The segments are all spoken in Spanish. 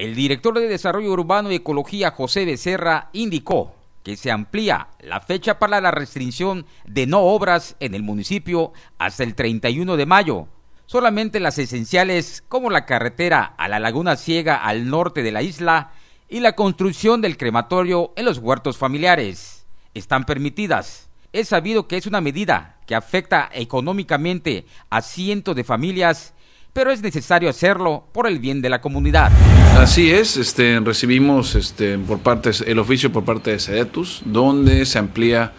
El director de Desarrollo Urbano y Ecología, José Becerra, indicó que se amplía la fecha para la restricción de no obras en el municipio hasta el 31 de mayo. Solamente las esenciales como la carretera a la Laguna Ciega al norte de la isla y la construcción del crematorio en los huertos familiares están permitidas. Es sabido que es una medida que afecta económicamente a cientos de familias pero es necesario hacerlo por el bien de la comunidad. Así es, este, recibimos este, por parte, el oficio por parte de SEDETUS, donde se amplía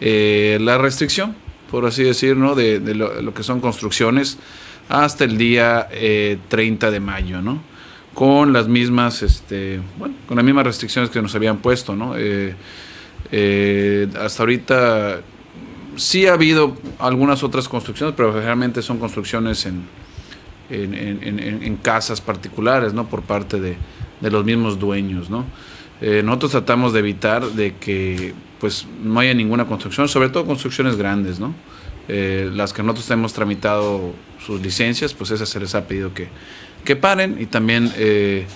eh, la restricción, por así decirlo, de, lo, que son construcciones hasta el día 30 eh, de mayo, ¿no? con las mismas, este, bueno, con las mismas restricciones que nos habían puesto, ¿no? Eh, hasta ahorita sí ha habido algunas otras construcciones, pero generalmente son construcciones en, en, en, en casas particulares, ¿no? Por parte de, de los mismos dueños, ¿no? Eh, nosotros tratamos de evitar de que pues no haya ninguna construcción, sobre todo construcciones grandes, ¿no? Eh, las que nosotros hemos tramitado sus licencias, pues esas se les ha pedido que, que paren y también eh,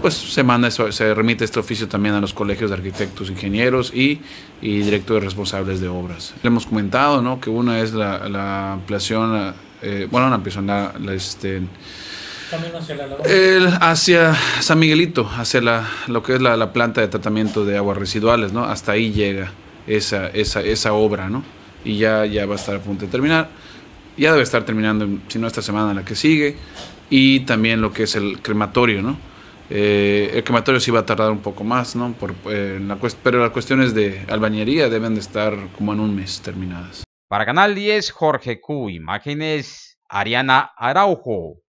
pues se manda eso, se remite este oficio también a los colegios de arquitectos, ingenieros y, y directores responsables de obras. Le hemos comentado ¿no? que una es la, la ampliación eh, bueno, no empiezo en la, este, hacia la hacia San Miguelito, hacia la, lo que es la, planta de tratamiento de aguas residuales, ¿no? Hasta ahí llega esa, esa, esa obra, ¿no? Y ya, ya va a estar a punto de terminar. Ya debe estar terminando, si no esta semana, la que sigue. Y también lo que es el crematorio, ¿no? Eh, el crematorio sí va a tardar un poco más, ¿no? Por, eh, pero las cuestiones de albañería deben de estar como en un mes terminadas. Para Canal 10, Jorge Q. Imágenes, Ariana Araujo.